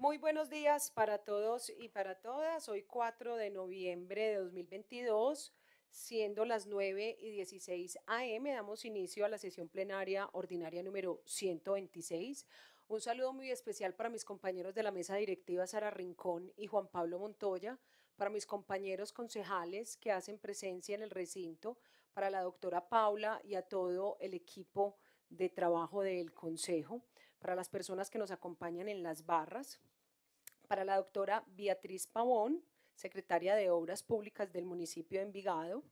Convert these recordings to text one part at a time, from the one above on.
Muy buenos días para todos y para todas. Hoy 4 de noviembre de 2022, siendo las 9 y 16 AM, damos inicio a la sesión plenaria ordinaria número 126. Un saludo muy especial para mis compañeros de la mesa directiva Sara Rincón y Juan Pablo Montoya, para mis compañeros concejales que hacen presencia en el recinto, para la doctora Paula y a todo el equipo de trabajo del Consejo, para las personas que nos acompañan en las barras, para la doctora Beatriz Pavón, secretaria de Obras Públicas del municipio de Envigado,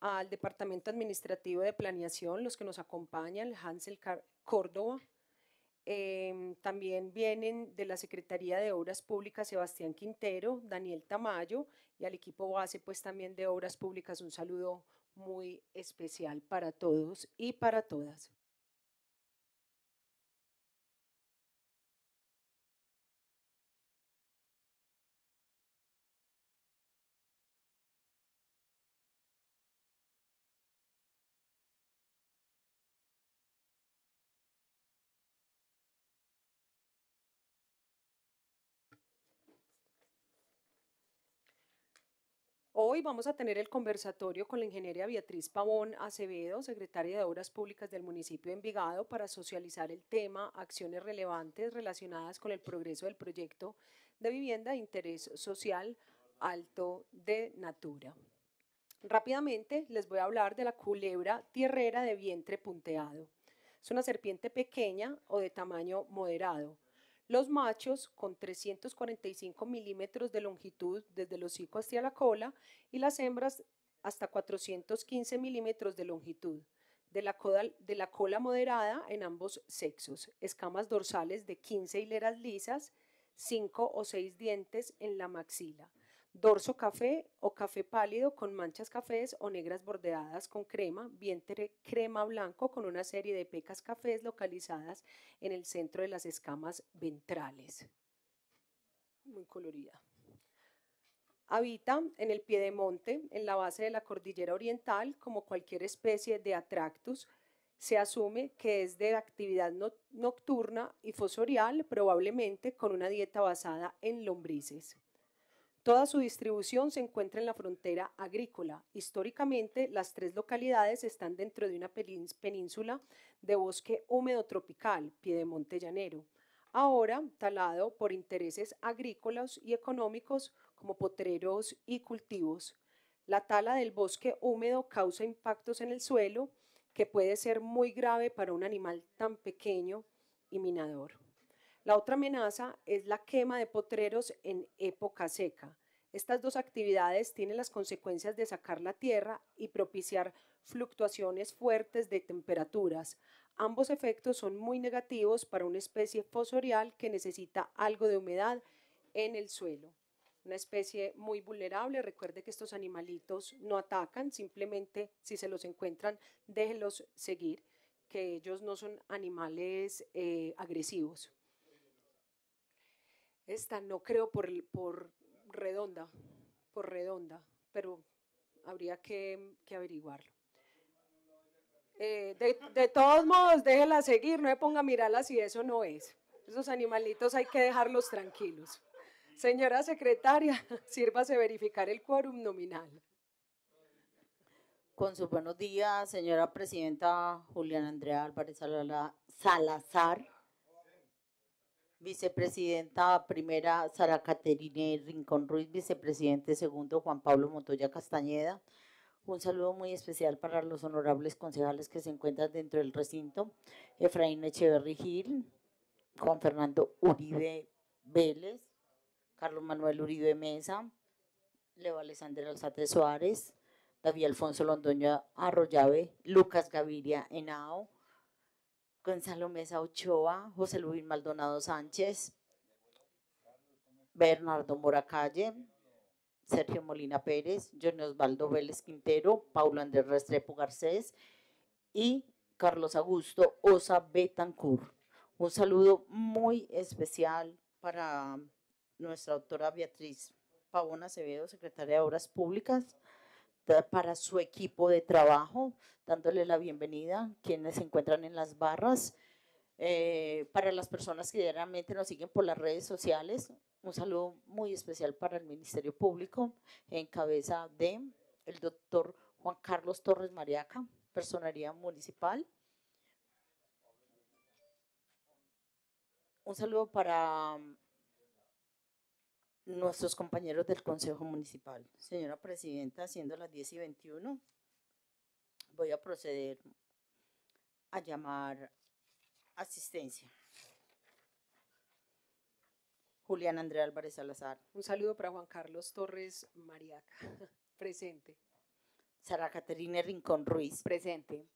al Departamento Administrativo de Planeación, los que nos acompañan, Hansel Córdoba, em, también vienen de la Secretaría de Obras Públicas Sebastián Quintero, Daniel Tamayo y al equipo base pues también de Obras Públicas un saludo muy especial para todos y para todas. Hoy vamos a tener el conversatorio con la ingeniera Beatriz Pavón Acevedo, secretaria de Obras Públicas del municipio de Envigado, para socializar el tema acciones relevantes relacionadas con el progreso del proyecto de vivienda de interés social alto de Natura. Rápidamente les voy a hablar de la culebra tierrera de vientre punteado. Es una serpiente pequeña o de tamaño moderado los machos con 345 milímetros de longitud desde el hocico hasta la cola y las hembras hasta 415 milímetros de longitud. De la, cola moderada en ambos sexos, escamas dorsales de 15 hileras lisas, 5 o 6 dientes en la maxila, dorso café o café pálido con manchas cafés o negras bordeadas con crema, vientre crema blanco con una serie de pecas cafés localizadas en el centro de las escamas ventrales. Muy colorida. Habita en el piedemonte en la base de la cordillera oriental, como cualquier especie de Atractus, se asume que es de actividad nocturna y fosorial, probablemente con una dieta basada en lombrices. Toda su distribución se encuentra en la frontera agrícola. Históricamente, las tres localidades están dentro de una península de bosque húmedo tropical, piedemonte llanero, ahora talado por intereses agrícolas y económicos como potreros y cultivos. La tala del bosque húmedo causa impactos en el suelo que puede ser muy grave para un animal tan pequeño y minador. La otra amenaza es la quema de potreros en época seca. Estas dos actividades tienen las consecuencias de sacar la tierra y propiciar fluctuaciones fuertes de temperaturas. Ambos efectos son muy negativos para una especie fosorial que necesita algo de humedad en el suelo. Una especie muy vulnerable. Recuerde que estos animalitos no atacan, simplemente si se los encuentran, déjenlos seguir, que ellos no son animales eh, agresivos. Esta no creo por, por redonda, por redonda, pero habría que, averiguarlo. Eh, de, todos modos, déjela seguir, no me ponga a mirarla si eso no es. Esos animalitos hay que dejarlos tranquilos. Señora secretaria, sírvase verificar el quórum nominal. Con sus buenos días, señora presidenta Juliana Andrea Álvarez Salazar. Vicepresidenta primera Sara Caterine Rincón Ruiz, vicepresidente segundo Juan Pablo Montoya Castañeda. Un saludo muy especial para los honorables concejales que se encuentran dentro del recinto. Efraín Echeverri Gil, Juan Fernando Uribe Vélez, Carlos Manuel Uribe Mesa, Leo Alexander Alzate Suárez, David Alfonso Londoño Arroyave, Lucas Gaviria Henao, Gonzalo Mesa Ochoa, José Luis Maldonado Sánchez, Bernardo Moracalle, Sergio Molina Pérez, Johnny Osvaldo Vélez Quintero, Paulo Andrés Restrepo Garcés y Carlos Augusto Osa Betancur. Un saludo muy especial para nuestra doctora Beatriz Pavón Acevedo, secretaria de Obras Públicas, para su equipo de trabajo, dándole la bienvenida, quienes se encuentran en las barras. Eh, para las personas que diariamente nos siguen por las redes sociales, un saludo muy especial para el Ministerio Público, en cabeza de el doctor Juan Carlos Torres Mariaca, personería municipal. Un saludo para nuestros compañeros del Consejo Municipal. Señora Presidenta, siendo las 10 y 21, voy a proceder a llamar asistencia. Julián Andrea Álvarez Salazar. Un saludo para Juan Carlos Torres Mariaca. Presente. Sara Caterina Rincón Ruiz. Presente.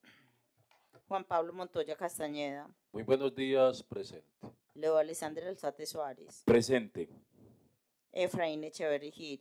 Juan Pablo Montoya Castañeda. Muy buenos días, presente. Leo Alessandra Alzate Suárez. Presente. Efraín Echeverri Gil.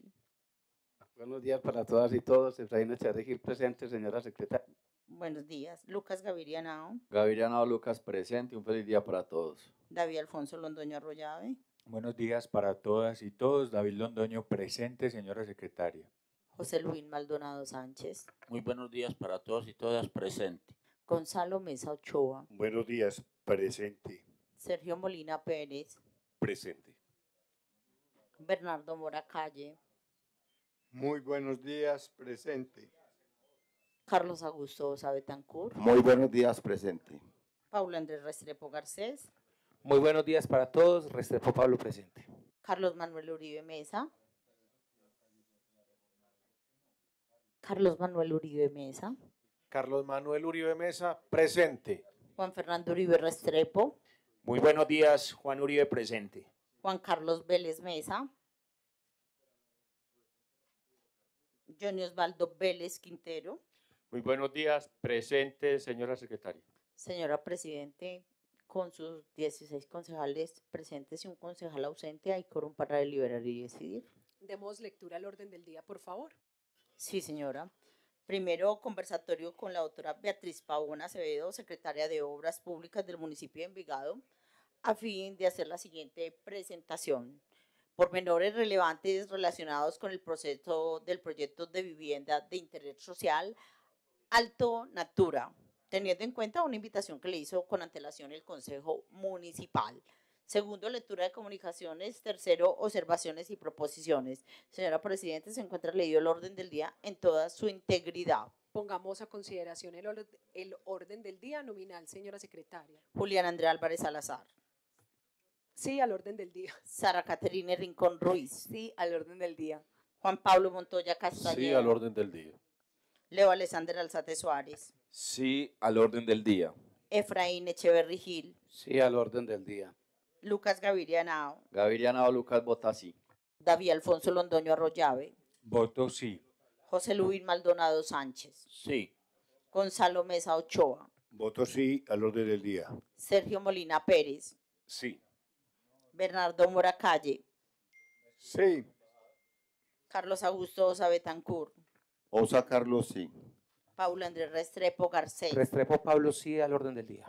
Buenos días para todas y todos. Efraín Echeverri Gil presente, señora secretaria. Buenos días. Lucas Gaviria Nao Gaviria Nao, Lucas presente. Un feliz día para todos. David Alfonso Londoño Arroyave. Buenos días para todas y todos. David Londoño presente, señora secretaria. José Luis Maldonado Sánchez. Muy buenos días para todos y todas presente. Gonzalo Mesa Ochoa. Buenos días, presente. Sergio Molina Pérez. Presente. Bernardo Mora Muy buenos días, presente. Carlos Augusto Sabetancur. Muy buenos días, presente. Pablo Andrés Restrepo Garcés. Muy buenos días para todos, Restrepo Pablo presente. Carlos Manuel Uribe Mesa. Carlos Manuel Uribe Mesa. Carlos Manuel Uribe Mesa, presente. Juan Fernando Uribe Restrepo. Muy buenos días, Juan Uribe presente. Juan Carlos Vélez Mesa, Johnny Osvaldo Vélez Quintero. Muy buenos días, presente, señora secretaria. Señora Presidente, con sus 16 concejales presentes y un concejal ausente, hay coro para deliberar y decidir. Demos lectura al orden del día, por favor. Sí, señora. Primero, conversatorio con la doctora Beatriz Pavón Acevedo, secretaria de Obras Públicas del municipio de Envigado, a fin de hacer la siguiente presentación. por menores relevantes relacionados con el proceso del proyecto de vivienda de interés social Alto Natura, teniendo en cuenta una invitación que le hizo con antelación el Consejo Municipal. Segundo, lectura de comunicaciones. Tercero, observaciones y proposiciones. Señora Presidenta, se encuentra leído el orden del día en toda su integridad. Pongamos a consideración el, el orden del día nominal, señora secretaria. Julián Andrea Álvarez Salazar. Sí, al orden del día. Sara Caterina Rincón Ruiz. Sí, al orden del día. Juan Pablo Montoya Castañeda. Sí, al orden del día. Leo Alexander Alzate Suárez. Sí, al orden del día. Efraín Echeverri Gil. Sí, al orden del día. Lucas Gaviria Gaviria Nao, Lucas vota sí. David Alfonso Londoño Arroyave. Voto sí. José Luis Maldonado Sánchez. Sí. Gonzalo Mesa Ochoa. Voto sí al orden del día. Sergio Molina Pérez. Sí. Bernardo Mora Calle. Sí. Carlos Augusto Osa Betancourt. Osa Carlos, sí. Paulo Andrés Restrepo Garcés. Restrepo Pablo, sí, al orden del día.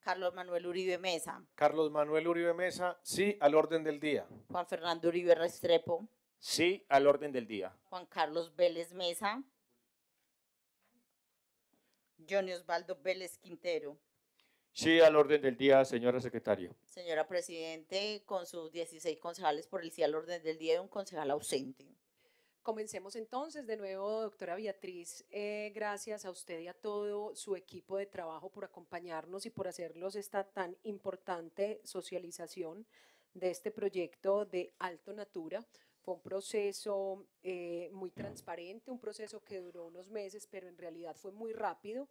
Carlos Manuel Uribe Mesa. Carlos Manuel Uribe Mesa, sí, al orden del día. Juan Fernando Uribe Restrepo. Sí, al orden del día. Juan Carlos Vélez Mesa. Johnny Osvaldo Vélez Quintero. Sí al orden del día, señora secretaria. Señora Presidente, con sus 16 concejales por el sí al orden del día y un concejal ausente. Comencemos entonces de nuevo, doctora Beatriz. Eh, gracias a usted y a todo su equipo de trabajo por acompañarnos y por hacerlos esta tan importante socialización de este proyecto de Alto Natura. Fue un proceso eh, muy transparente, un proceso que duró unos meses, pero en realidad fue muy rápido.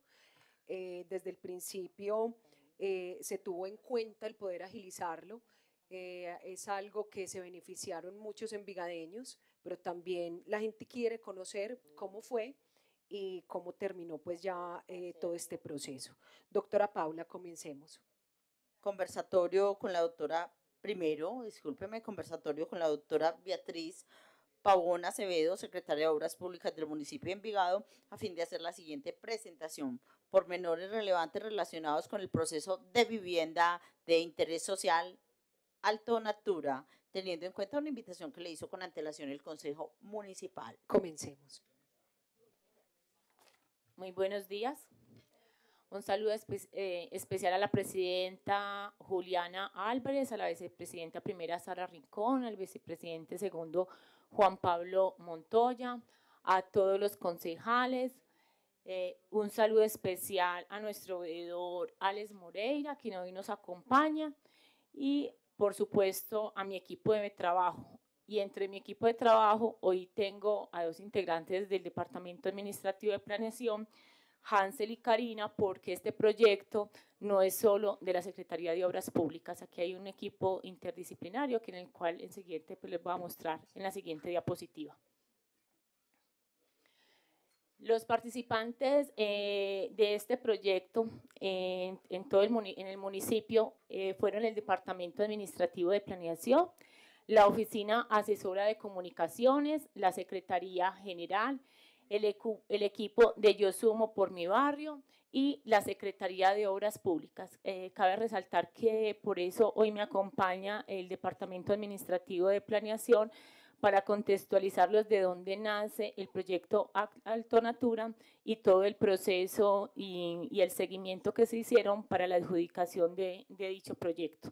Eh, desde el principio eh, se tuvo en cuenta el poder agilizarlo. Eh, es algo que se beneficiaron muchos envigadeños, pero también la gente quiere conocer cómo fue y cómo terminó pues ya todo este proceso. Doctora Paula, comencemos. Conversatorio con la doctora, primero, discúlpeme, conversatorio con la doctora Beatriz Pavón Acevedo, secretaria de Obras Públicas del municipio de Envigado, a fin de hacer la siguiente presentación. Pormenores relevantes relacionados con el proceso de vivienda de interés social Alto Natura, teniendo en cuenta una invitación que le hizo con antelación el Consejo Municipal. Comencemos. Muy buenos días. Un saludo eh, especial a la presidenta Juliana Álvarez, a la vicepresidenta primera Sara Rincón, al vicepresidente segundo Juan Pablo Montoya, a todos los concejales. Eh, un saludo especial a nuestro veedor Alex Moreira, quien hoy nos acompaña, y por supuesto a mi equipo de trabajo. Y entre mi equipo de trabajo hoy tengo a dos integrantes del Departamento Administrativo de Planeación, Hansel y Karina, porque este proyecto no es solo de la Secretaría de Obras Públicas. Aquí hay un equipo interdisciplinario que en el cual en siguiente pues, les voy a mostrar en la siguiente diapositiva. Los participantes eh, de este proyecto en, todo el, en el municipio eh, fueron el Departamento Administrativo de Planeación, la Oficina Asesora de Comunicaciones, la Secretaría General, el, equipo de Yo Sumo por mi barrio y la Secretaría de Obras Públicas. Eh, cabe resaltar que por eso hoy me acompaña el Departamento Administrativo de Planeación para contextualizarlos de dónde nace el proyecto Alto Natura y todo el proceso y, el seguimiento que se hicieron para la adjudicación de, de dicho proyecto.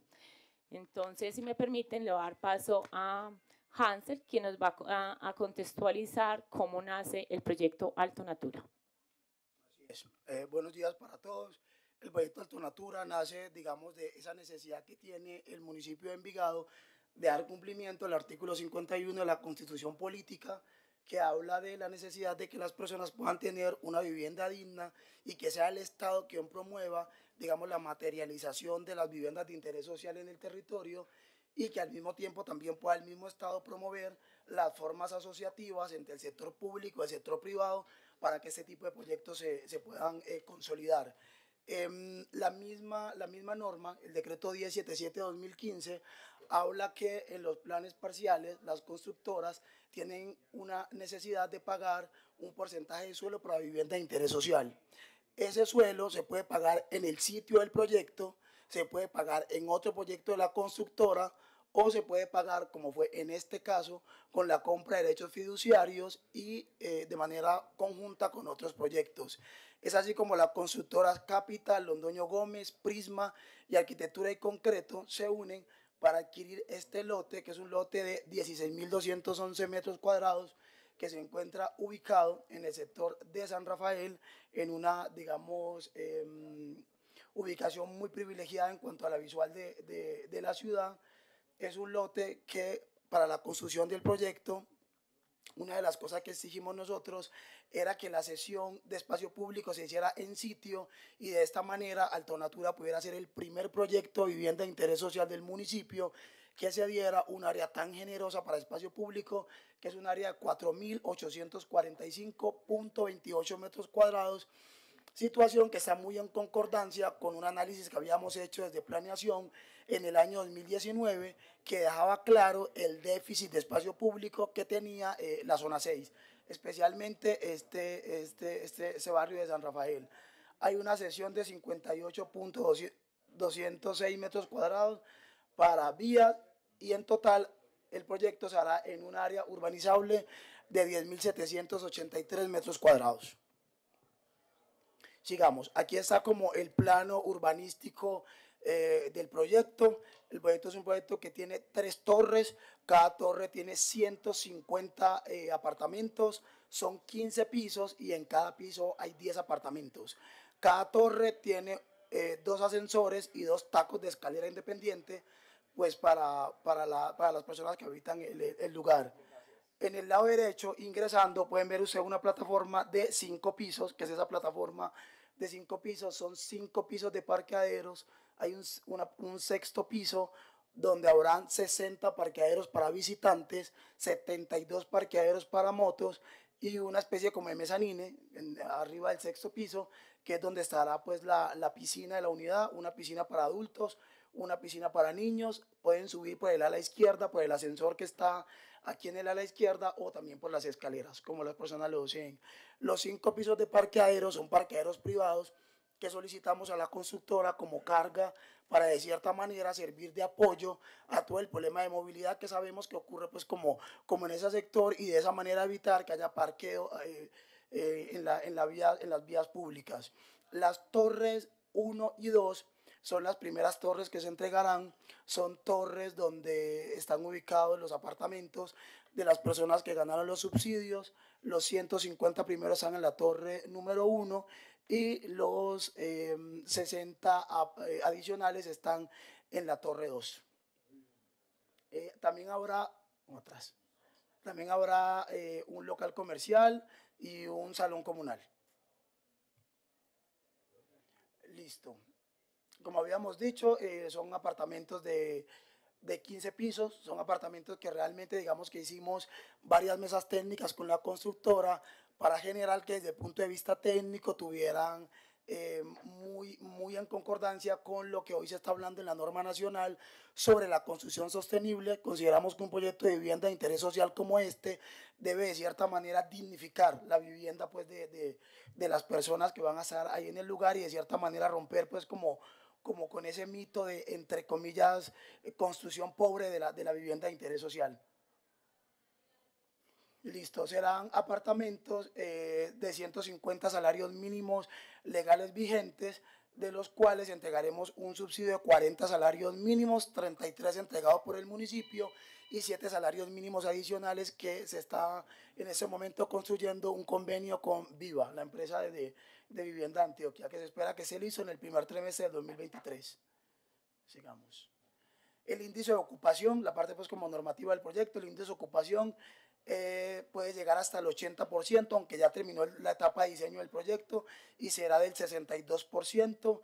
Entonces, si me permiten, le voy a dar paso a Hansel, quien nos va a, contextualizar cómo nace el proyecto Alto Natura. Eh, buenos días para todos. El proyecto Alto Natura nace, digamos, de esa necesidad que tiene el municipio de Envigado de dar cumplimiento al artículo 51 de la Constitución Política, que habla de la necesidad de que las personas puedan tener una vivienda digna y que sea el Estado quien promueva, digamos, la materialización de las viviendas de interés social en el territorio y que al mismo tiempo también pueda el mismo Estado promover las formas asociativas entre el sector público y el sector privado para que este tipo de proyectos se, se puedan eh, consolidar. Em, la, misma, la misma norma, el decreto 1077-2015, habla que en los planes parciales las constructoras tienen una necesidad de pagar un porcentaje de suelo para vivienda de interés social. Ese suelo se puede pagar en el sitio del proyecto, se puede pagar en otro proyecto de la constructora o se puede pagar, como fue en este caso, con la compra de derechos fiduciarios y eh, de manera conjunta con otros proyectos. Es así como la constructora Capital, Londoño Gómez, Prisma y Arquitectura y Concreto se unen para adquirir este lote, que es un lote de 16.211 metros cuadrados, que se encuentra ubicado en el sector de San Rafael, en una, digamos, em, ubicación muy privilegiada en cuanto a la visual de, de, la ciudad. Es un lote que para la construcción del proyecto una de las cosas que exigimos nosotros era que la sesión de espacio público se hiciera en sitio y de esta manera Altonatura pudiera ser el primer proyecto de vivienda de interés social del municipio que se diera un área tan generosa para espacio público, que es un área de 4.845.28 metros cuadrados situación que está muy en concordancia con un análisis que habíamos hecho desde planeación en el año 2019 que dejaba claro el déficit de espacio público que tenía eh, la zona 6, especialmente este, este, este, este barrio de San Rafael. Hay una sesión de 58.206 metros cuadrados para vías y en total el proyecto se hará en un área urbanizable de 10.783 metros cuadrados. Sigamos, aquí está como el plano urbanístico eh, del proyecto. El proyecto es un proyecto que tiene tres torres, cada torre tiene 150 eh, apartamentos, son 15 pisos y en cada piso hay 10 apartamentos. Cada torre tiene eh, dos ascensores y dos tacos de escalera independiente pues para, para, la, para las personas que habitan el lugar. En el lado derecho, ingresando, pueden ver usted una plataforma de cinco pisos, que es esa plataforma de cinco pisos. Son cinco pisos de parqueaderos. Hay un, sexto piso donde habrán 60 parqueaderos para visitantes, 72 parqueaderos para motos y una especie como de mezanine arriba del sexto piso, que es donde estará pues la, la piscina de la unidad, una piscina para adultos, una piscina para niños, pueden subir por el ala izquierda, por el ascensor que está aquí en el ala izquierda o también por las escaleras, como las personas lo dicen. Los cinco pisos de parqueaderos son parqueaderos privados que solicitamos a la constructora como carga para de cierta manera servir de apoyo a todo el problema de movilidad que sabemos que ocurre pues como, como en ese sector y de esa manera evitar que haya parqueo eh, eh, en, la, vía, en las vías públicas. Las torres 1 y 2 son las primeras torres que se entregarán, son torres donde están ubicados los apartamentos de las personas que ganaron los subsidios, los 150 primeros están en la torre número 1 y los 60 em, eh, adicionales están en la torre 2. Eh, también habrá, otras, también habrá eh, un local comercial y un salón comunal. Listo. Como habíamos dicho, eh, son apartamentos de, 15 pisos, son apartamentos que realmente digamos que hicimos varias mesas técnicas con la constructora para generar que desde el punto de vista técnico tuvieran eh, muy, muy en concordancia con lo que hoy se está hablando en la norma nacional sobre la construcción sostenible. Consideramos que un proyecto de vivienda de interés social como este debe de cierta manera dignificar la vivienda pues, de, de las personas que van a estar ahí en el lugar y de cierta manera romper pues como como con ese mito de, entre comillas, eh, construcción pobre de la, de la vivienda de interés social. Listo, serán apartamentos eh, de 150 salarios mínimos legales vigentes, de los cuales entregaremos un subsidio de 40 salarios mínimos, 33 entregados por el municipio y 7 salarios mínimos adicionales que se está en ese momento construyendo un convenio con Viva, la empresa de, de Vivienda Antioquia, que se espera que se le hizo en el primer trimestre de 2023. Sigamos. El índice de ocupación, la parte pues como normativa del proyecto, el índice de ocupación eh, puede llegar hasta el 80%, aunque ya terminó la etapa de diseño del proyecto y será del 62%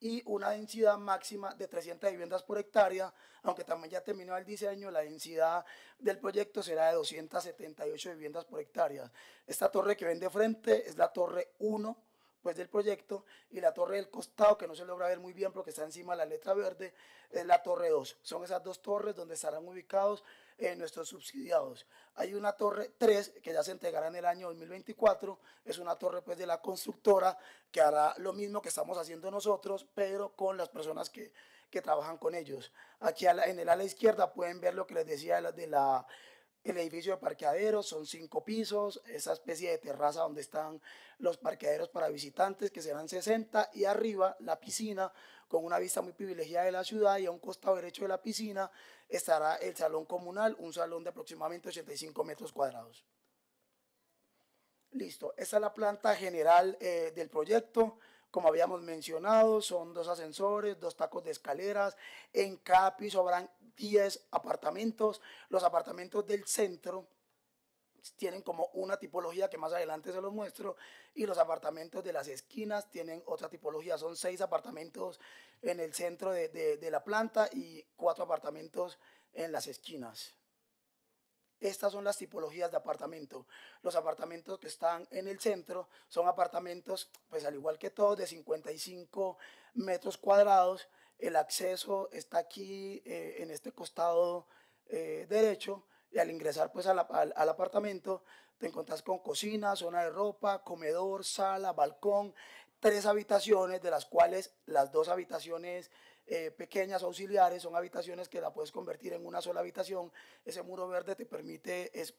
y una densidad máxima de 300 viviendas por hectárea, aunque también ya terminó el diseño, la densidad del proyecto será de 278 viviendas por hectárea. Esta torre que ven de frente es la torre 1 pues del proyecto y la torre del costado que no se logra ver muy bien porque está encima de la letra verde es la torre 2. Son esas dos torres donde estarán ubicados en nuestros subsidiados. Hay una torre 3 que ya se entregará en el año 2024, es una torre pues de la constructora que hará lo mismo que estamos haciendo nosotros, pero con las personas que, que trabajan con ellos. Aquí en el ala izquierda pueden ver lo que les decía de la, el edificio de parqueaderos son cinco pisos, esa especie de terraza donde están los parqueaderos para visitantes que serán 60 y arriba la piscina con una vista muy privilegiada de la ciudad y a un costado derecho de la piscina estará el salón comunal, un salón de aproximadamente 85 metros cuadrados. Listo, esta es la planta general eh, del proyecto. Como habíamos mencionado, son dos ascensores, dos tacos de escaleras. En cada piso habrán 10 apartamentos. Los apartamentos del centro tienen como una tipología que más adelante se los muestro y los apartamentos de las esquinas tienen otra tipología. Son seis apartamentos en el centro de, de, la planta y cuatro apartamentos en las esquinas. Estas son las tipologías de apartamento. Los apartamentos que están en el centro son apartamentos, pues al igual que todos, de 55 metros cuadrados. El acceso está aquí eh, en este costado eh, derecho y al ingresar pues al, apartamento, te encontrás con cocina, zona de ropa, comedor, sala, balcón, tres habitaciones, de las cuales las dos habitaciones eh, pequeñas auxiliares son habitaciones que la puedes convertir en una sola habitación. Ese muro verde te permite es,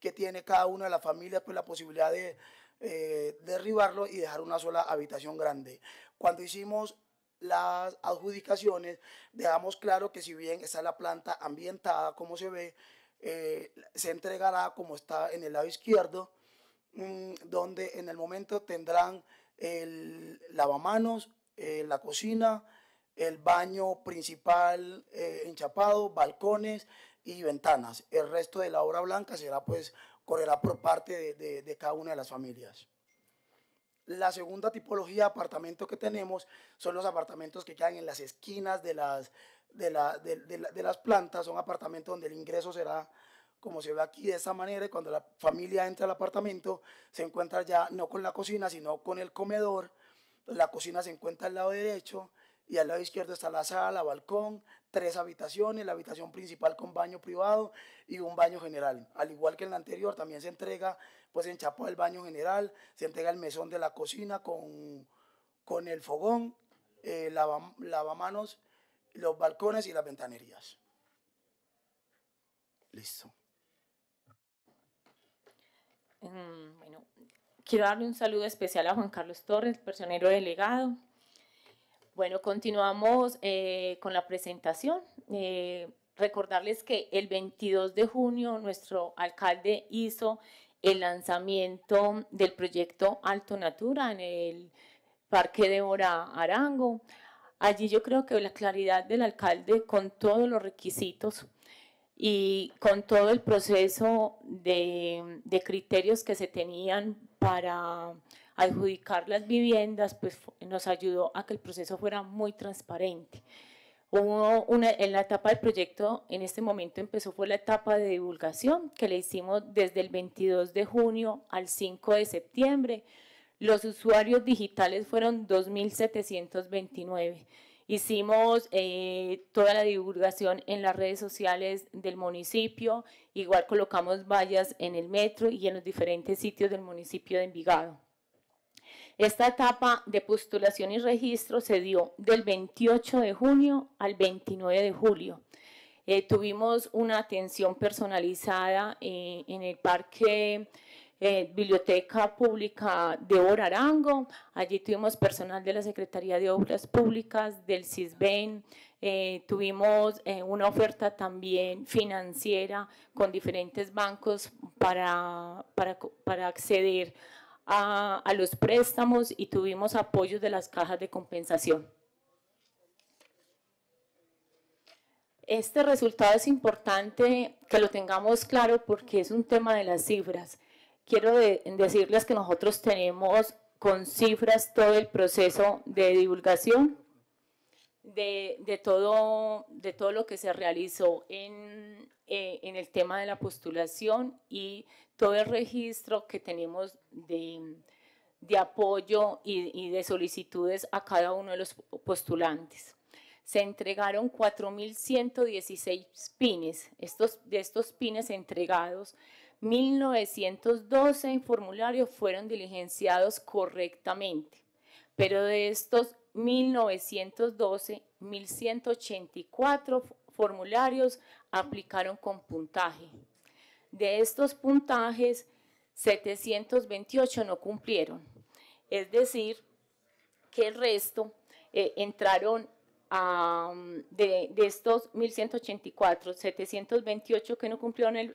que tiene cada una de las familias pues, la posibilidad de eh, derribarlo y dejar una sola habitación grande. Cuando hicimos las adjudicaciones, dejamos claro que si bien está la planta ambientada, como se ve, eh, se entregará como está en el lado izquierdo, mm, donde en el momento tendrán el lavamanos, eh, la cocina, el baño principal eh, enchapado, balcones y ventanas. El resto de la obra blanca será pues correrá por parte de, de cada una de las familias. La segunda tipología de apartamentos que tenemos son los apartamentos que quedan en las esquinas de las, de, la, de, las plantas son apartamentos donde el ingreso será como se ve aquí de esa manera cuando la familia entra al apartamento se encuentra ya no con la cocina sino con el comedor. La cocina se encuentra al lado derecho y al lado izquierdo está la sala, balcón, tres habitaciones, la habitación principal con baño privado y un baño general. Al igual que en la anterior también se entrega pues en enchapa el baño general, se entrega el mesón de la cocina con, con el fogón, eh, lavamanos los balcones y las ventanerías. Listo. Mm, bueno, quiero darle un saludo especial a Juan Carlos Torres, personero delegado. Bueno, continuamos eh, con la presentación. Eh, recordarles que el 22 de junio nuestro alcalde hizo el lanzamiento del proyecto Alto Natura en el Parque de Hora Arango. Allí yo creo que la claridad del alcalde con todos los requisitos y con todo el proceso de, criterios que se tenían para adjudicar las viviendas, pues nos ayudó a que el proceso fuera muy transparente. en la etapa del proyecto, en este momento empezó fue la etapa de divulgación que le hicimos desde el 22 de junio al 5 de septiembre. Los usuarios digitales fueron 2.729. Hicimos eh, toda la divulgación en las redes sociales del municipio, igual colocamos vallas en el metro y en los diferentes sitios del municipio de Envigado. Esta etapa de postulación y registro se dio del 28 de junio al 29 de julio. Eh, tuvimos una atención personalizada eh, en el parque eh, Biblioteca Pública de Orarango, allí tuvimos personal de la Secretaría de Obras Públicas, del CISBEN, eh, tuvimos eh, una oferta también financiera con diferentes bancos para, acceder a, a los préstamos y tuvimos apoyo de las cajas de compensación. Este resultado es importante que lo tengamos claro porque es un tema de las cifras quiero decirles que nosotros tenemos con cifras todo el proceso de divulgación de, todo, de todo lo que se realizó eh, en, el tema de la postulación y todo el registro que tenemos de, apoyo y, de solicitudes a cada uno de los postulantes. Se entregaron 4.116 pines. Estos, de estos pines entregados, 1912 formularios fueron diligenciados correctamente, pero de estos 1912, 1184 formularios aplicaron con puntaje. De estos puntajes, 728 no cumplieron, es decir, que el resto eh, entraron a, um, de, estos 1184, 728 que no cumplieron el,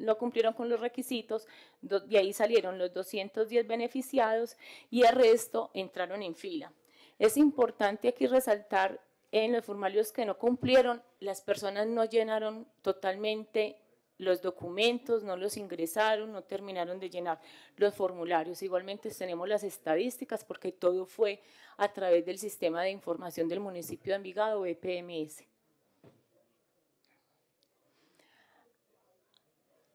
no cumplieron con los requisitos, de ahí salieron los 210 beneficiados y el resto entraron en fila. Es importante aquí resaltar en los formularios que no cumplieron, las personas no llenaron totalmente los documentos, no los ingresaron, no terminaron de llenar los formularios. Igualmente tenemos las estadísticas porque todo fue a través del sistema de información del municipio de Envigado, EPMS.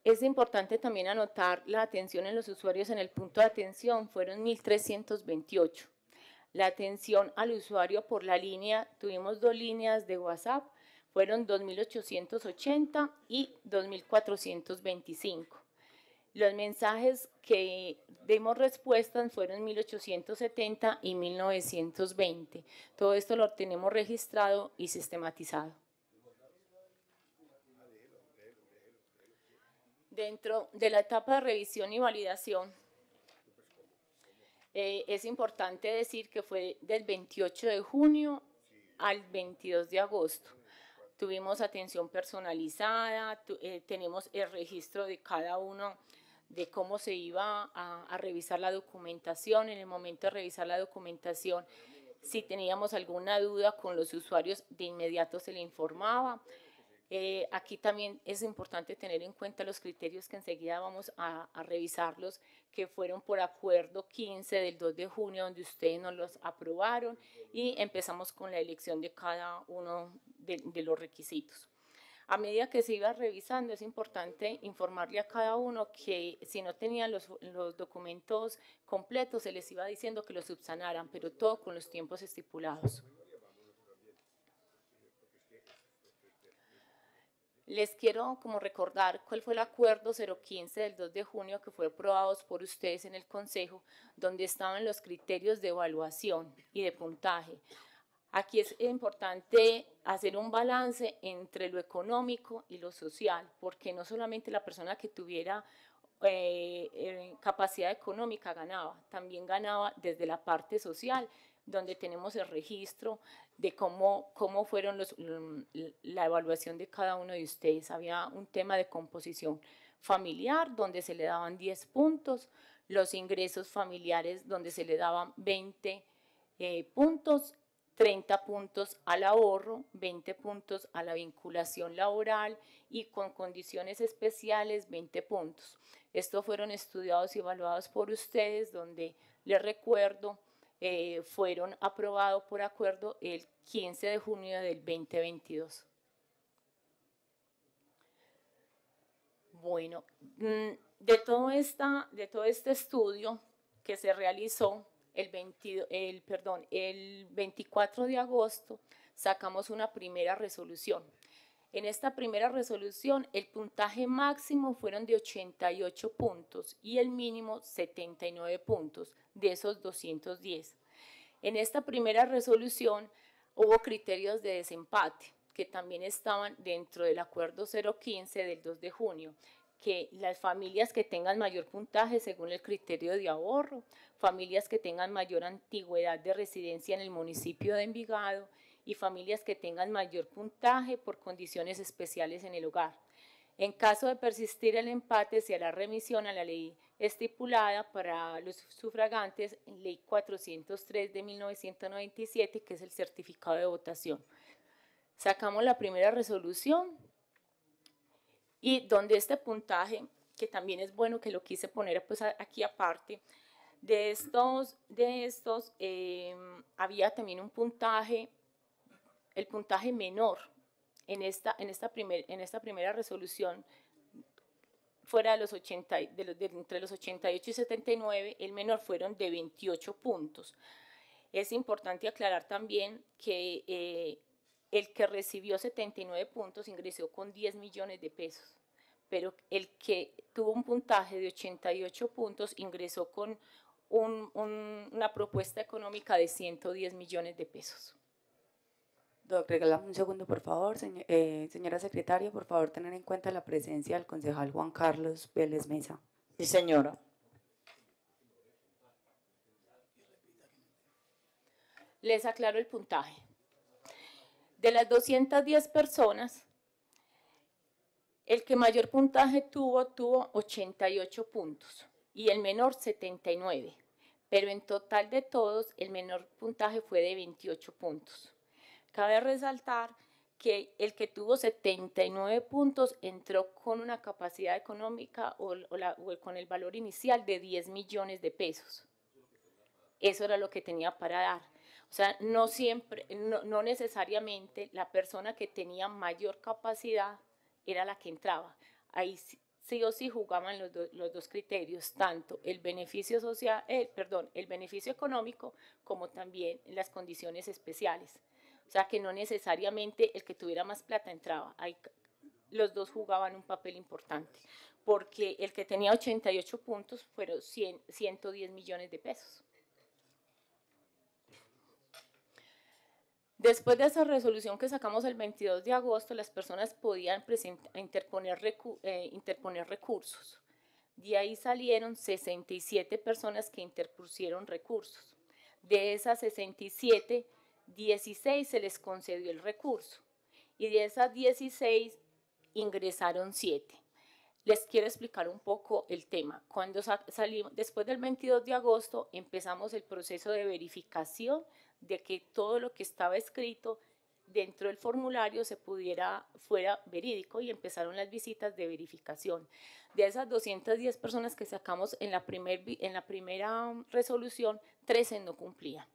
Es importante también anotar la atención en los usuarios en el punto de atención, fueron 1.328. La atención al usuario por la línea, tuvimos dos líneas de WhatsApp, fueron 2.880 y 2.425. Los mensajes que dimos respuestas fueron 1870 y 1920. Todo esto lo tenemos registrado y sistematizado. Dentro de la etapa de revisión y validación, eh, es importante decir que fue del 28 de junio al 22 de agosto. Tuvimos atención personalizada, eh, tenemos el registro de cada uno de cómo se iba a, revisar la documentación. En el momento de revisar la documentación, si teníamos alguna duda con los usuarios, de inmediato se le informaba. Eh, aquí también es importante tener en cuenta los criterios que enseguida vamos a, revisarlos, que fueron por acuerdo 15 del 2 de junio, donde ustedes nos los aprobaron y empezamos con la elección de cada uno de, los requisitos. A medida que se iba revisando, es importante informarle a cada uno que si no tenían los, los, documentos completos, se les iba diciendo que los subsanaran, pero todo con los tiempos estipulados. Les quiero como recordar cuál fue el acuerdo 015 del 2 de junio que fue aprobado por ustedes en el Consejo, donde estaban los criterios de evaluación y de puntaje. Aquí es importante hacer un balance entre lo económico y lo social, porque no solamente la persona que tuviera eh, eh, capacidad económica ganaba, también ganaba desde la parte social donde tenemos el registro de cómo, cómo fueron mm, la evaluación de cada uno de ustedes. Había un tema de composición familiar donde se le daban 10 puntos, los ingresos familiares donde se le daban 20 eh, puntos, 30 puntos al ahorro, 20 puntos a la vinculación laboral y con condiciones especiales 20 puntos. Estos fueron estudiados y evaluados por ustedes donde les recuerdo eh, fueron aprobados por acuerdo el 15 de junio del 2022. Bueno, mm, de todo, esta, de todo este estudio que se realizó el, el, perdón, el 24 de agosto, sacamos una primera resolución en esta primera resolución el puntaje máximo fueron de 88 puntos y el mínimo 79 puntos de esos 210. En esta primera resolución hubo criterios de desempate que también estaban dentro del acuerdo 015 del 2 de junio, que las familias que tengan mayor puntaje según el criterio de ahorro, familias que tengan mayor antigüedad de residencia en el municipio de Envigado y familias que tengan mayor puntaje por condiciones especiales en el hogar. En caso de persistir el empate, se hará remisión a la ley estipulada para los sufragantes, ley 403 de 1997, que es el certificado de votación. Sacamos la primera resolución y donde este puntaje, que también es bueno que lo quise poner pues aquí aparte, de estos, de estos eh, había también un puntaje el puntaje menor en esta, en esta, en esta primera resolución fuera de los 80, entre los 88 y 79, el menor fueron de 28 puntos. Es importante aclarar también que eh, el que recibió 79 puntos ingresó con 10 millones de pesos, pero el que tuvo un puntaje de 88 puntos ingresó con una propuesta económica de 110 millones de pesos. Regalame un segundo, por favor. Eh, señora secretaria, por favor, tener en cuenta la presencia del concejal Juan Carlos Vélez Mesa. Sí, señora. Les aclaro el puntaje. De las 210 personas, el que mayor puntaje tuvo, tuvo 88 puntos y el menor 79. Pero en total de todos, el menor puntaje fue de 28 puntos. Cabe resaltar que el que tuvo 79 puntos entró con una capacidad económica o, con el valor inicial de 10 millones de pesos. Eso era lo que tenía para dar. O sea, no siempre, no, necesariamente la persona que tenía mayor capacidad era la que entraba. Ahí sí o sí jugaban los, dos criterios, tanto el beneficio social, eh, perdón, el beneficio económico como también las condiciones especiales. O sea que no necesariamente el que tuviera más plata entraba. Ahí, los dos jugaban un papel importante, porque el que tenía 88 puntos fueron 100, 110 millones de pesos. Después de esa resolución que sacamos el 22 de agosto, las personas podían interponer, eh, interponer recursos. De ahí salieron 67 personas que interpusieron recursos. De esas 67, 16 se les concedió el recurso y de esas 16 ingresaron 7. Les quiero explicar un poco el tema. Cuando salimos, después del 22 de agosto empezamos el proceso de verificación de que todo lo que estaba escrito dentro del formulario se pudiera, fuera verídico y empezaron las visitas de verificación. De esas 210 personas que sacamos en la, en la primera resolución, 13 no cumplían.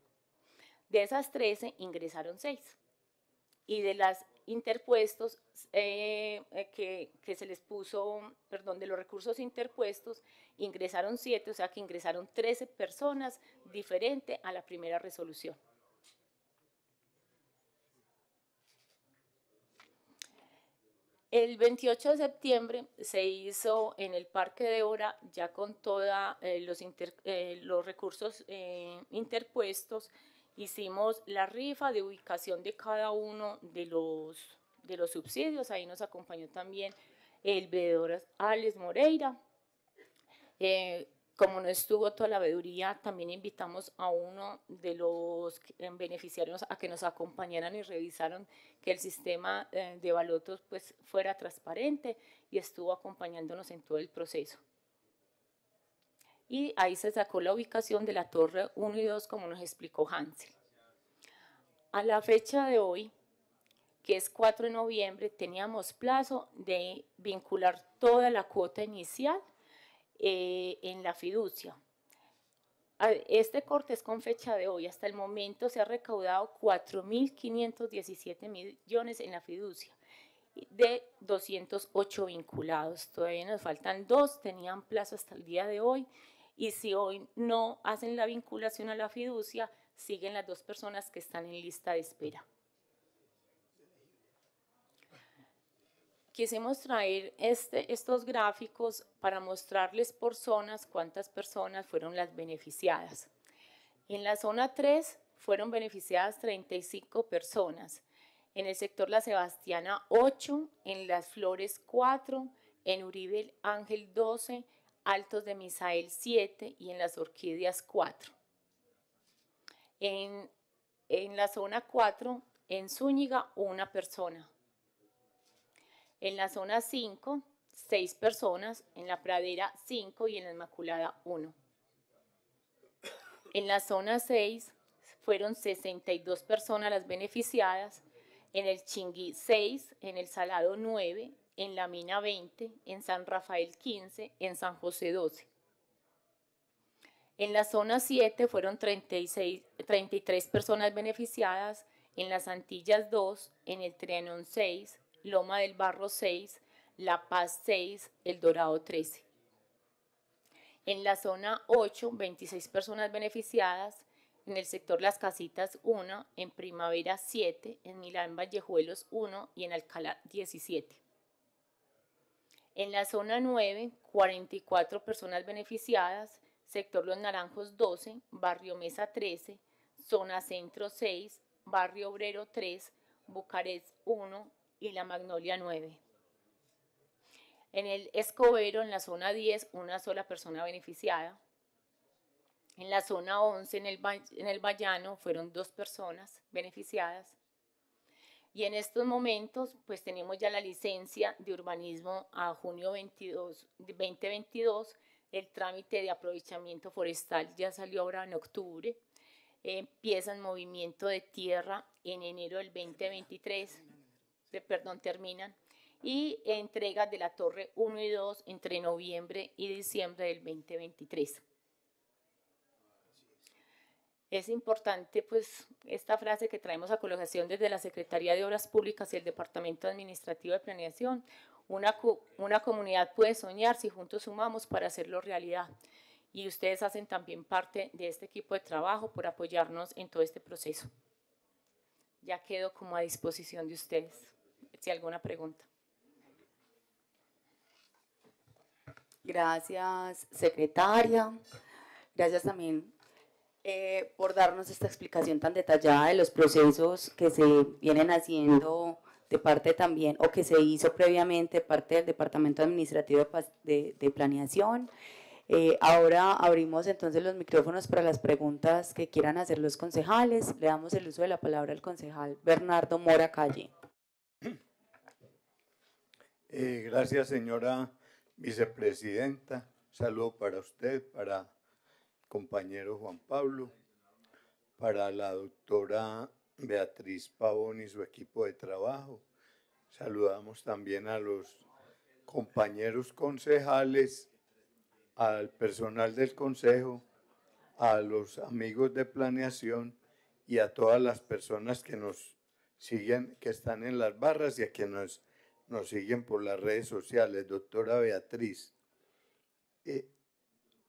De esas 13 ingresaron 6 y de las interpuestos eh, eh, que, se les puso, perdón, de los recursos interpuestos, ingresaron 7, o sea que ingresaron 13 personas diferente a la primera resolución. El 28 de septiembre se hizo en el Parque de Hora, ya con todos eh, los, los, recursos interpuestos, hicimos la rifa de ubicación de cada uno de los, de los subsidios. Ahí nos acompañó también el veedor Alex Moreira. Eh, como no estuvo toda la veeduría, también invitamos a uno de los eh, beneficiarios a que nos acompañaran y revisaron que el sistema eh, de balotos pues, fuera transparente y estuvo acompañándonos en todo el proceso y ahí se sacó la ubicación de la torre 1 y 2 como nos explicó Hansel. A la fecha de hoy, que es 4 de noviembre, teníamos plazo de vincular toda la cuota inicial eh, en la fiducia. Este corte es con fecha de hoy. Hasta el momento se ha recaudado 4.517 millones en la fiducia de 208 vinculados. Todavía nos faltan dos, tenían plazo hasta el día de hoy y si hoy no hacen la vinculación a la fiducia, siguen las dos personas que están en lista de espera. Quisimos traer este, estos gráficos para mostrarles por zonas cuántas personas fueron las beneficiadas. En la zona 3 fueron beneficiadas 35 personas, en el sector La Sebastiana 8, en Las Flores 4, en Uribe Ángel 12 altos de Misael 7 y en las orquídeas 4. En, la zona 4, en Zúñiga, una persona. En la zona 5, 6 personas. En la pradera 5 y en la Inmaculada 1. En la zona 6 fueron 62 personas las beneficiadas, en el Chingui 6, en el Salado 9, en La Mina 20, en San Rafael 15, en San José 12. En la zona 7 fueron 36, 33 personas beneficiadas, en las Antillas 2, en el Trianón 6, Loma del Barro 6, La Paz 6, El Dorado 13. En la zona 8, 26 personas beneficiadas, en el sector Las Casitas 1, en Primavera 7, en Milán Vallejuelos 1 y en Alcalá 17. En la zona 9, 44 personas beneficiadas, sector Los Naranjos 12, barrio Mesa 13, zona centro 6, barrio Obrero 3, Bucarest 1 y La Magnolia 9. En el Escobero, en la zona 10, una sola persona beneficiada. En la zona 11, en el, en el Vallano, fueron dos personas beneficiadas. Y en estos momentos, pues tenemos ya la licencia de urbanismo a junio 22, 2022. El trámite de aprovechamiento forestal ya salió ahora en octubre. empiezan empieza el movimiento de tierra en enero del 2023. perdón, terminan. Y entrega de la torre 1 y 2 entre noviembre y diciembre del 2023 es importante pues esta frase que traemos a colocación desde la Secretaría de Obras Públicas y el Departamento Administrativo de Planeación. Una, una comunidad puede soñar si juntos sumamos para hacerlo realidad. Y ustedes hacen también parte de este equipo de trabajo por apoyarnos en todo este proceso. Ya quedo como a disposición de ustedes, si alguna pregunta. Gracias, secretaria. Gracias también eh, por darnos esta explicación tan detallada de los procesos que se vienen haciendo de parte también, o que se hizo previamente parte del Departamento Administrativo de, Planeación. Eh, ahora abrimos entonces los micrófonos para las preguntas que quieran hacer los concejales. Le damos el uso de la palabra al concejal Bernardo Mora Calle. Eh, gracias, señora vicepresidenta. Saludo para usted, para compañero Juan Pablo, para la doctora Beatriz Pavón y su equipo de trabajo. Saludamos también a los compañeros concejales, al personal del consejo, a los amigos de planeación y a todas las personas que nos siguen, que están en las barras y a quienes nos, nos siguen por las redes sociales. Doctora Beatriz, eh,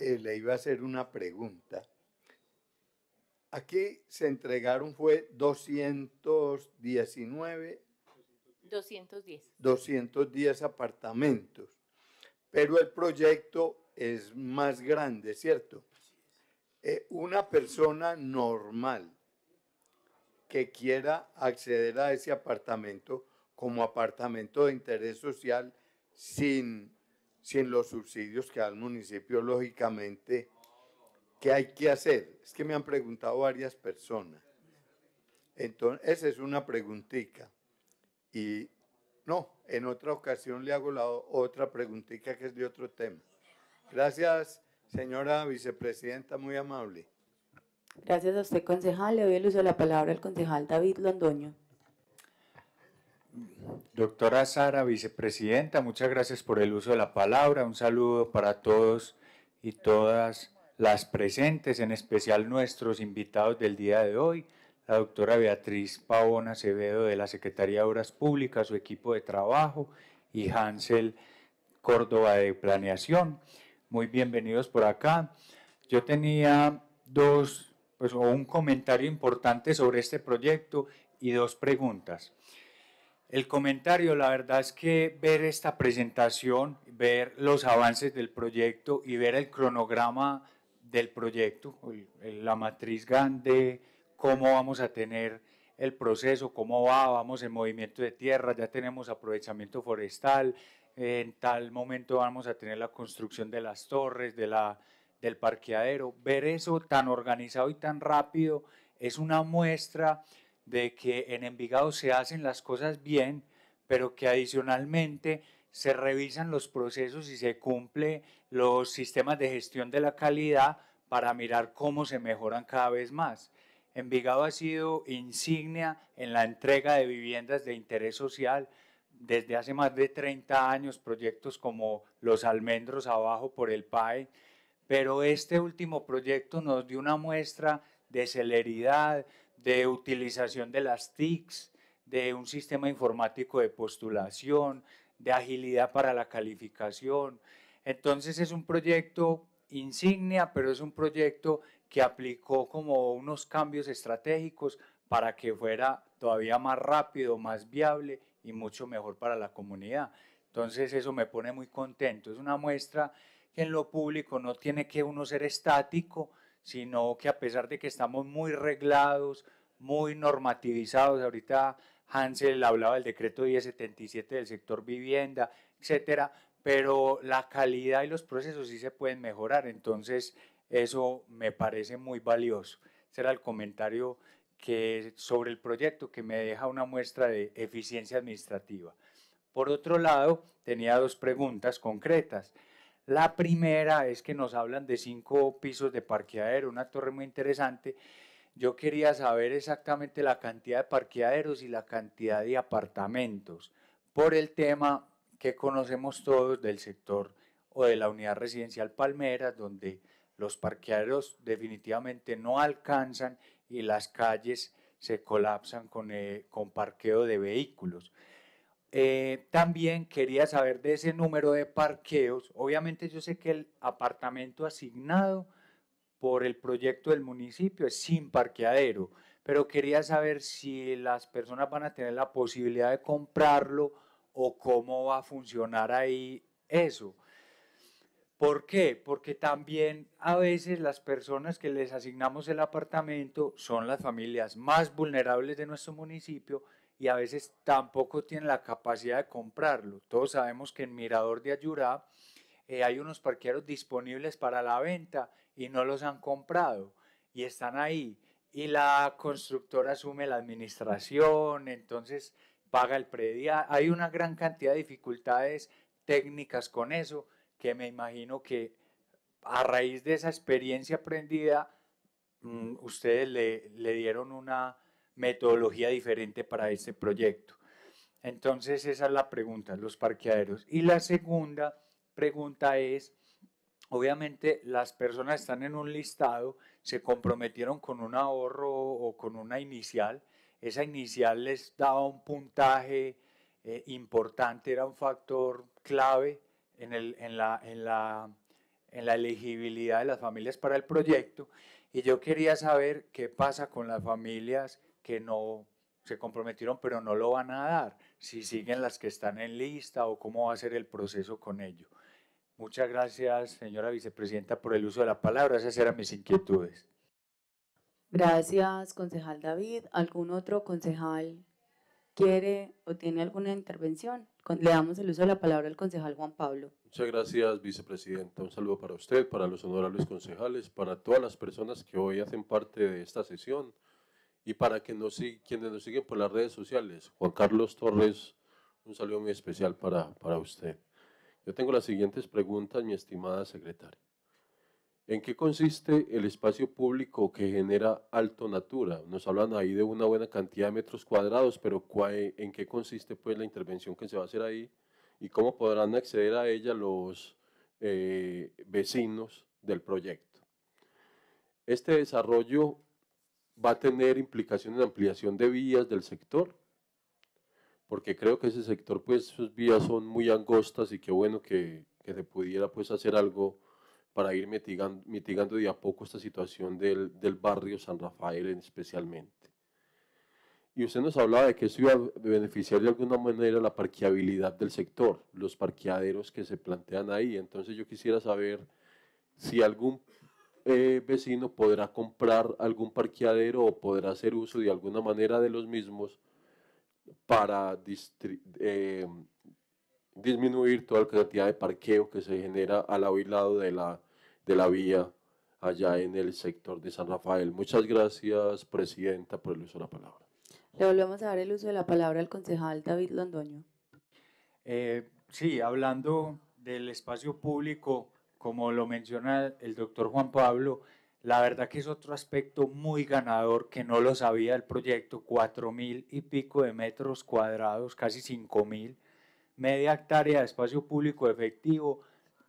eh, le iba a hacer una pregunta. Aquí se entregaron fue 219. 210. 210 apartamentos. Pero el proyecto es más grande, ¿cierto? Eh, una persona normal que quiera acceder a ese apartamento como apartamento de interés social sin sin los subsidios que da el municipio, lógicamente, ¿qué hay que hacer? Es que me han preguntado varias personas. Entonces, esa es una preguntica. Y no, en otra ocasión le hago la otra preguntita que es de otro tema. Gracias, señora vicepresidenta, muy amable. Gracias a usted, concejal. Le doy el uso de la palabra al concejal David Londoño. Doctora Sara, vicepresidenta, muchas gracias por el uso de la palabra. Un saludo para todos y todas las presentes, en especial nuestros invitados del día de hoy, la doctora Beatriz pavón Acevedo de la Secretaría de Obras Públicas, su equipo de trabajo y Hansel Córdoba de Planeación. Muy bienvenidos por acá. Yo tenía dos, pues, un comentario importante sobre este proyecto y dos preguntas el comentario. La verdad es que ver esta presentación, ver los avances del proyecto y ver el cronograma del proyecto, la matriz grande, cómo vamos a tener el proceso, cómo va, vamos en movimiento de tierra, ya tenemos aprovechamiento forestal, en tal momento vamos a tener la construcción de las torres, de la, del parqueadero. Ver eso tan organizado y tan rápido es una muestra de que en Envigado se hacen las cosas bien, pero que adicionalmente se revisan los procesos y se cumplen los sistemas de gestión de la calidad para mirar cómo se mejoran cada vez más. Envigado ha sido insignia en la entrega de viviendas de interés social desde hace más de 30 años, proyectos como Los Almendros Abajo por el PAE, pero este último proyecto nos dio una muestra de celeridad, de utilización de las TICs, de un sistema informático de postulación, de agilidad para la calificación. Entonces es un proyecto insignia, pero es un proyecto que aplicó como unos cambios estratégicos para que fuera todavía más rápido, más viable y mucho mejor para la comunidad. Entonces eso me pone muy contento. Es una muestra que en lo público no tiene que uno ser estático, sino que a pesar de que estamos muy reglados, muy normativizados, ahorita Hansel hablaba del decreto 1077 del sector vivienda, etcétera, pero la calidad y los procesos sí se pueden mejorar, entonces eso me parece muy valioso. Ese era el comentario que, sobre el proyecto que me deja una muestra de eficiencia administrativa. Por otro lado, tenía dos preguntas concretas. La primera es que nos hablan de cinco pisos de parqueadero, una torre muy interesante. Yo quería saber exactamente la cantidad de parqueaderos y la cantidad de apartamentos por el tema que conocemos todos del sector o de la unidad residencial Palmeras, donde los parqueaderos definitivamente no alcanzan y las calles se colapsan con, eh, con parqueo de vehículos. Eh, también quería saber de ese número de parqueos. Obviamente yo sé que el apartamento asignado por el proyecto del municipio es sin parqueadero, pero quería saber si las personas van a tener la posibilidad de comprarlo o cómo va a funcionar ahí eso. ¿Por qué? Porque también a veces las personas que les asignamos el apartamento son las familias más vulnerables de nuestro municipio y a veces tampoco tienen la capacidad de comprarlo. Todos sabemos que en Mirador de Ayurá eh, hay unos parqueros disponibles para la venta y no los han comprado y están ahí. Y la constructora asume la administración, entonces paga el predial. Hay una gran cantidad de dificultades técnicas con eso que me imagino que a raíz de esa experiencia aprendida, mm, ustedes le dieron una, metodología diferente para este proyecto. Entonces esa es la pregunta, los parqueaderos. Y la segunda pregunta es, obviamente las personas están en un listado, se comprometieron con un ahorro o con una inicial, esa inicial les daba un puntaje eh, importante, era un factor clave en, el, la, en la elegibilidad de las familias para el proyecto. Y yo quería saber qué pasa con las familias que no se comprometieron pero no lo van a dar, si siguen las que están en lista o cómo va a ser el proceso con ello. Muchas gracias, señora vicepresidenta, por el uso de la palabra. Esas eran mis inquietudes. Gracias, concejal David. ¿Algún otro concejal quiere o tiene alguna intervención? Le damos el uso de la palabra al concejal Juan Pablo. Muchas gracias, vicepresidenta. Un saludo para usted, para los honorables concejales, para todas las personas que hoy hacen parte de esta sesión y para quienes nos siguen por las redes sociales. Juan Carlos Torres, un saludo muy especial para, usted. Yo tengo las siguientes preguntas, mi estimada secretaria. ¿En qué consiste el espacio público que genera Alto Natura? Nos hablan ahí de una buena cantidad de metros cuadrados, pero ¿en qué consiste pues la intervención que se va a hacer ahí? ¿Y cómo podrán acceder a ella los eh, vecinos del proyecto? Este desarrollo va a tener implicaciones en ampliación de vías del sector, porque creo que ese sector, pues sus vías son muy angostas y qué bueno que, se pudiera pues hacer algo para ir mitigando, mitigando de a poco esta situación del, barrio San Rafael especialmente. Y usted nos hablaba de que eso iba a beneficiar de alguna manera la parqueabilidad del sector, los parqueaderos que se plantean ahí. Entonces yo quisiera saber si algún eh, vecino podrá comprar algún parqueadero o podrá hacer uso de alguna manera de los mismos para eh, disminuir toda la cantidad de parqueo que se genera al lado de la, de la vía allá en el sector de San Rafael. Muchas gracias, Presidenta, por el uso de la palabra. Le volvemos a dar el uso de la palabra al concejal David Londoño. Eh, sí, hablando del espacio público, como lo menciona el doctor Juan Pablo, la verdad que es otro aspecto muy ganador que no lo sabía el proyecto, cuatro mil y pico de metros cuadrados, casi cinco mil, media hectárea de espacio público efectivo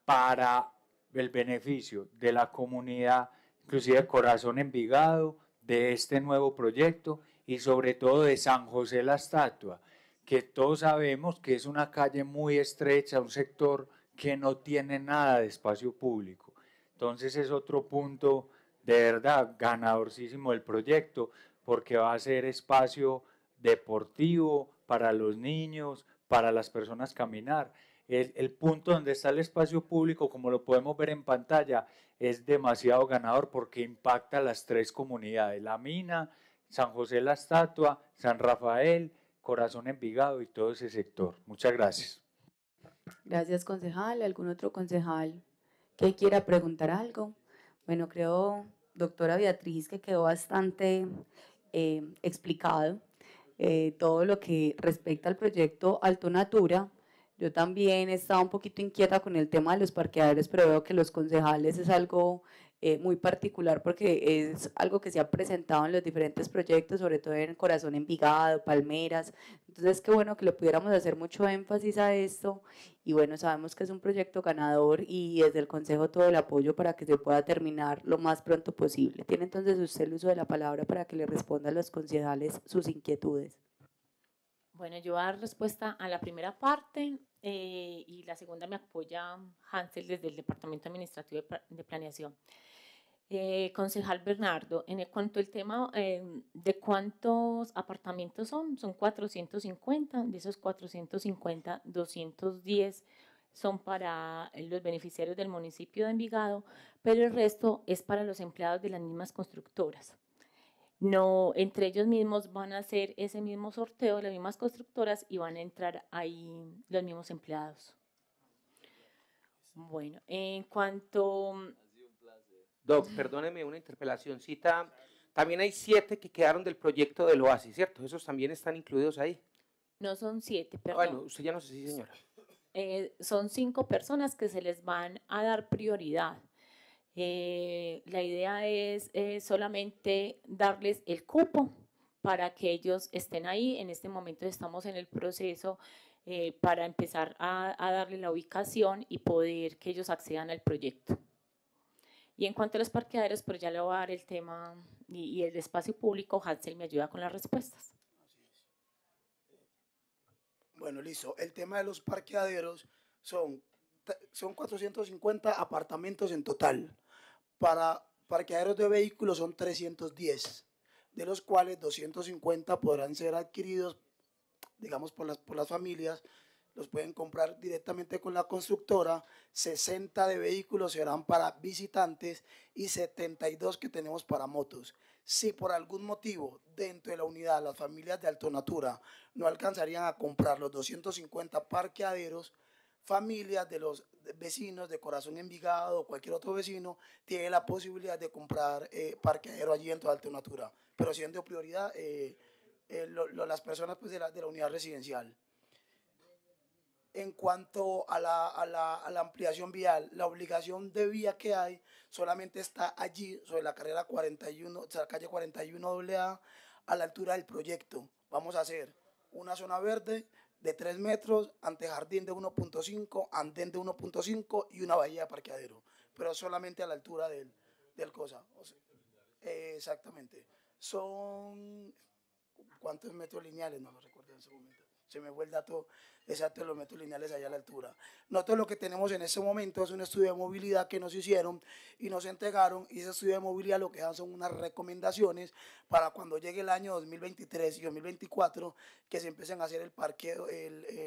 para el beneficio de la comunidad, inclusive Corazón Envigado, de este nuevo proyecto y sobre todo de San José la Estatua, que todos sabemos que es una calle muy estrecha, un sector que no tiene nada de espacio público. Entonces es otro punto de verdad ganadorísimo del proyecto, porque va a ser espacio deportivo para los niños, para las personas caminar. El, punto donde está el espacio público, como lo podemos ver en pantalla, es demasiado ganador porque impacta las tres comunidades, La Mina, San José la Estatua, San Rafael, Corazón Envigado y todo ese sector. Muchas gracias. Gracias, concejal. ¿Algún otro concejal que quiera preguntar algo? Bueno, creo, doctora Beatriz, que quedó bastante eh, explicado eh, todo lo que respecta al proyecto Alto Natura. Yo también estaba un poquito inquieta con el tema de los parqueaderos, pero veo que los concejales es algo eh, muy particular porque es algo que se ha presentado en los diferentes proyectos, sobre todo en Corazón Envigado, Palmeras. Entonces, qué bueno que lo pudiéramos hacer mucho énfasis a esto. Y bueno, sabemos que es un proyecto ganador y desde el Consejo todo el apoyo para que se pueda terminar lo más pronto posible. Tiene entonces usted el uso de la palabra para que le responda a los concejales sus inquietudes. Bueno, yo voy a dar respuesta a la primera parte eh, y la segunda me apoya Hansel desde el Departamento Administrativo de Planeación. Eh, concejal Bernardo, en cuanto al tema em, de cuántos apartamentos son, son 450, de esos 450, 210 son para los beneficiarios del municipio de Envigado, pero el resto es para los empleados de las mismas constructoras. No, entre ellos mismos van a hacer ese mismo sorteo las mismas constructoras y van a entrar ahí los mismos empleados. Bueno, en cuanto Doc, perdóneme una interpelacióncita. También hay siete que quedaron del proyecto del OASI, ¿cierto? Esos también están incluidos ahí. No son siete, perdón. Bueno, usted ya no sé si, señora. Eh, son cinco personas que se les van a dar prioridad. Eh, la idea es eh, solamente darles el cupo para que ellos estén ahí. En este momento estamos en el proceso para empezar a, a darle la ubicación y poder que ellos accedan al proyecto. Y en cuanto a los parqueaderos, pues ya le voy a dar el tema y, el espacio público, Hansel me ayuda con las respuestas. Eh, bueno, listo. El tema de los parqueaderos son, son 450 apartamentos en total. Para parqueaderos de vehículos son 310, de los cuales 250 podrán ser adquiridos, digamos, por las, por las familias los pueden comprar directamente con la constructora, 60 de vehículos serán para visitantes y 72 que tenemos para motos. Si por algún motivo dentro de la unidad las familias de Alto Natura no alcanzarían a comprar los 250 parqueaderos, familias de los vecinos de Corazón Envigado o cualquier otro vecino tiene la posibilidad de comprar eh, parqueadero allí dentro de Alto Natura, pero siendo prioridad eh, eh, las personas pues, de la, de la unidad residencial en cuanto a la, ampliación vial, la obligación de vía que hay solamente está allí, sobre la carrera 41, calle 41 AA, a la altura del proyecto. Vamos a hacer una zona verde de 3 metros, jardín de 1.5, andén de 1.5 y una bahía de parqueadero, pero solamente a la altura del, cosa. exactamente. Son... ¿Cuántos metros lineales? No lo recuerdo en ese momento se me fue el dato exacto de los metros lineales allá a la altura. Nosotros lo que tenemos en este momento es un estudio de movilidad que nos hicieron y nos entregaron y ese estudio de movilidad lo que dan son unas recomendaciones para cuando llegue el año 2023 y 2024 que se empiecen a hacer el parqueo,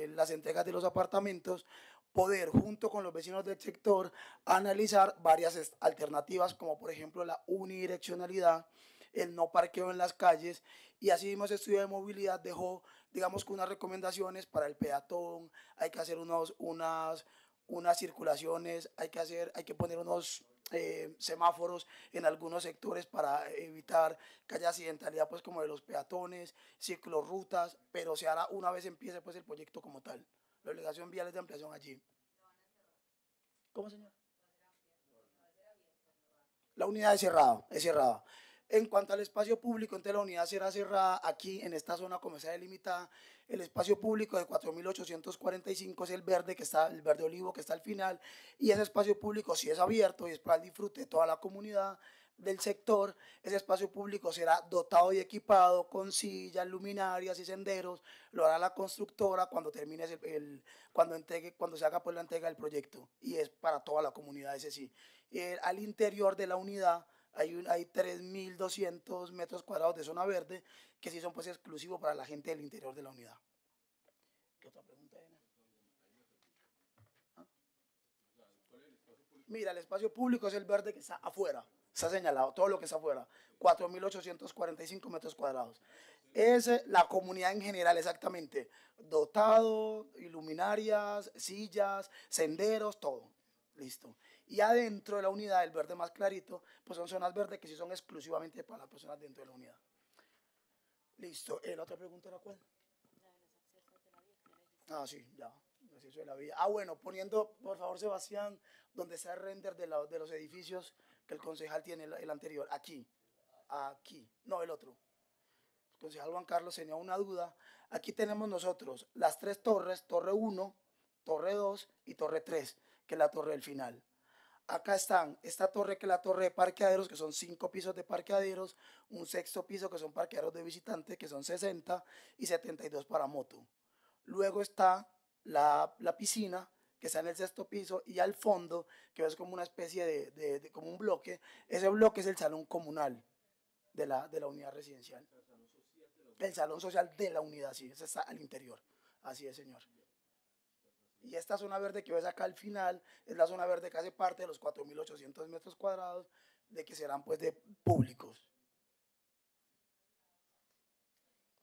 las entregas de los apartamentos poder, junto con los vecinos del sector, analizar varias alternativas, como por ejemplo la unidireccionalidad, el no parqueo en las calles, y así mismo ese estudio de movilidad dejó digamos que unas recomendaciones para el peatón, hay que hacer unos, unas, unas circulaciones, hay que, hacer, hay que poner unos eh, semáforos en algunos sectores para evitar que haya accidentalidad pues como de los peatones, ciclorrutas, pero se hará una vez empiece pues el proyecto como tal. La obligación vial de ampliación allí. ¿Cómo, señor? La unidad es cerrada, es cerrada. En cuanto al espacio público, entonces la unidad será cerrada aquí en esta zona comercial delimitada. El espacio público de 4.845 es el verde que está, el verde olivo que está al final. Y ese espacio público sí es abierto y es para el disfrute de toda la comunidad del sector, ese espacio público será dotado y equipado con sillas, luminarias y senderos, lo hará la constructora cuando termine el, cuando entregue, cuando se haga pues la entrega del proyecto y es para toda la comunidad ese sí. Eh, al interior de la unidad hay, 3.200 metros cuadrados de zona verde que sí son pues exclusivos para la gente del interior de la unidad. ¿Qué otra pregunta ¿Ah? Mira, el espacio público es el verde que está afuera, se ha señalado, todo lo que está afuera, 4.845 metros cuadrados. Es la comunidad en general, exactamente, dotado, iluminarias, sillas, senderos, todo, listo y adentro de la unidad, el verde más clarito, pues son zonas verdes que sí son exclusivamente para las personas dentro de la unidad. Listo, eh, ¿la otra pregunta era cuál? Ah, sí, ya, de la vía. Ah, bueno, poniendo, por favor, Sebastián, donde está el render de, los edificios que el concejal tiene, el, anterior, aquí, aquí, no el otro. El concejal Juan Carlos tenía una duda. Aquí tenemos nosotros las tres torres, torre 1, torre 2 y torre 3, que es la torre del final acá están esta torre que es la torre de parqueaderos, que son cinco pisos de parqueaderos, un sexto piso que son parqueaderos de visitantes, que son 60 y 72 para moto. Luego está la, la piscina, que está en el sexto piso, y al fondo, que es como una especie de, de, como un bloque, ese bloque es el salón comunal de la, de la unidad residencial. El salón social de la unidad, sí, ese está al interior. Así es, señor. Y esta zona verde que ves acá al final es la zona verde que hace parte de los 4.800 metros cuadrados de que serán pues de públicos.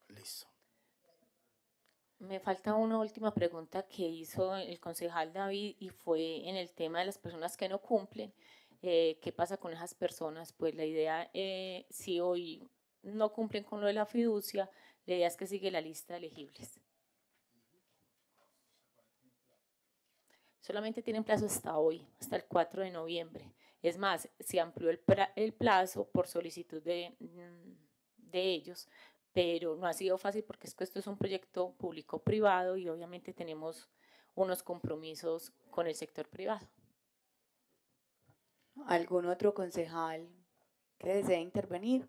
Listo. Me falta una última pregunta que hizo el concejal David y fue en el tema de las personas que no cumplen. Eh, ¿Qué pasa con esas personas? Pues la idea, eh, si hoy no cumplen con lo de la fiducia, la idea es que sigue la lista de elegibles. solamente tienen plazo hasta hoy, hasta el 4 de noviembre. Es más, se amplió el, plazo por solicitud mm, de, ellos, pero no ha sido fácil porque es esto es un proyecto público-privado y obviamente tenemos unos compromisos con el sector privado. ¿Algún otro concejal que desee intervenir?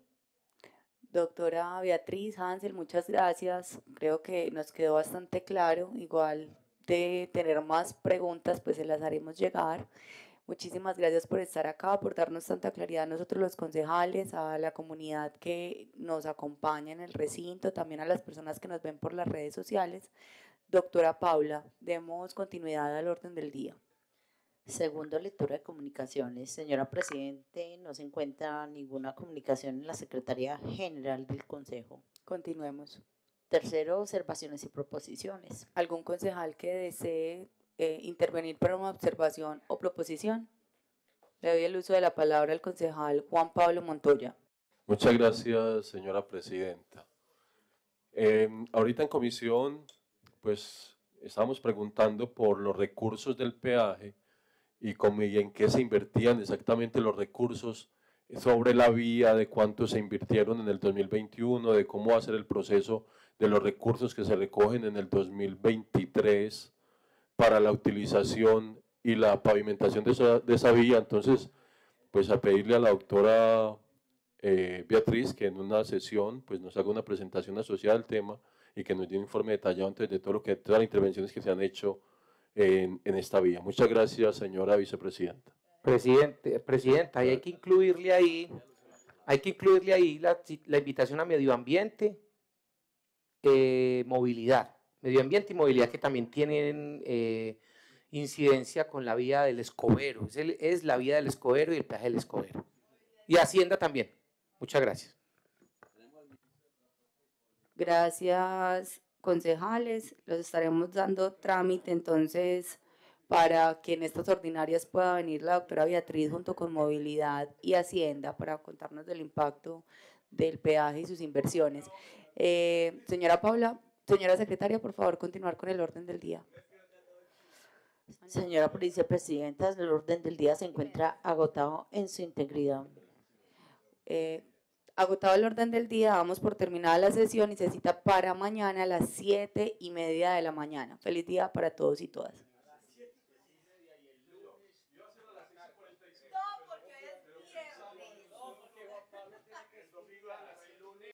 Doctora Beatriz Hansel, muchas gracias. Creo que nos quedó bastante claro. Igual de tener más preguntas, pues se las haremos llegar. Muchísimas gracias por estar acá, por darnos tanta claridad a nosotros los concejales, a la comunidad que nos acompaña en el recinto, también a las personas que nos ven por las redes sociales. Doctora Paula, demos continuidad al orden del día. Segundo, lectura de comunicaciones. Señora Presidente, no se encuentra ninguna comunicación en la Secretaría General del Consejo. Continuemos. Tercero, observaciones y proposiciones. ¿Algún concejal que desee eh, intervenir para una observación o proposición? Le doy el uso de la palabra al concejal Juan Pablo Montoya. Muchas gracias, señora presidenta. Em, ahorita en comisión, pues estamos preguntando por los recursos del peaje y, y en qué se invertían exactamente los recursos sobre la vía, de cuánto se invirtieron en el 2021, de cómo va a ser el proceso de los recursos que se recogen en el 2023 para la utilización y la pavimentación de esa, vía. Entonces, pues a pedirle a la doctora eh, Beatriz que en una sesión pues nos haga una presentación asociada al tema y que nos dé un informe detallado antes de todo lo que, todas las intervenciones que se han hecho en esta vía. Muchas gracias, señora vicepresidenta. Presidente, presidenta, hay que incluirle ahí, hay que incluirle ahí la, invitación a medio ambiente, eh, movilidad. Medio ambiente y movilidad que también tienen eh, incidencia con la vía del Escobero. Es, es la vía del Escobero y el peaje del Escobero. Y Hacienda también. Muchas gracias. Gracias, concejales. Los estaremos dando trámite entonces para que en estas ordinarias pueda venir la doctora Beatriz junto con Movilidad y Hacienda para contarnos del impacto del peaje y sus inversiones. Eh, señora Paula, señora secretaria, por favor, continuar con el orden del día. Señora vicepresidenta, el orden del día se encuentra agotado en su integridad. Eh, agotado el orden del día, vamos por terminada la sesión y se cita para mañana a las siete y media de la mañana. Feliz día para todos y todas.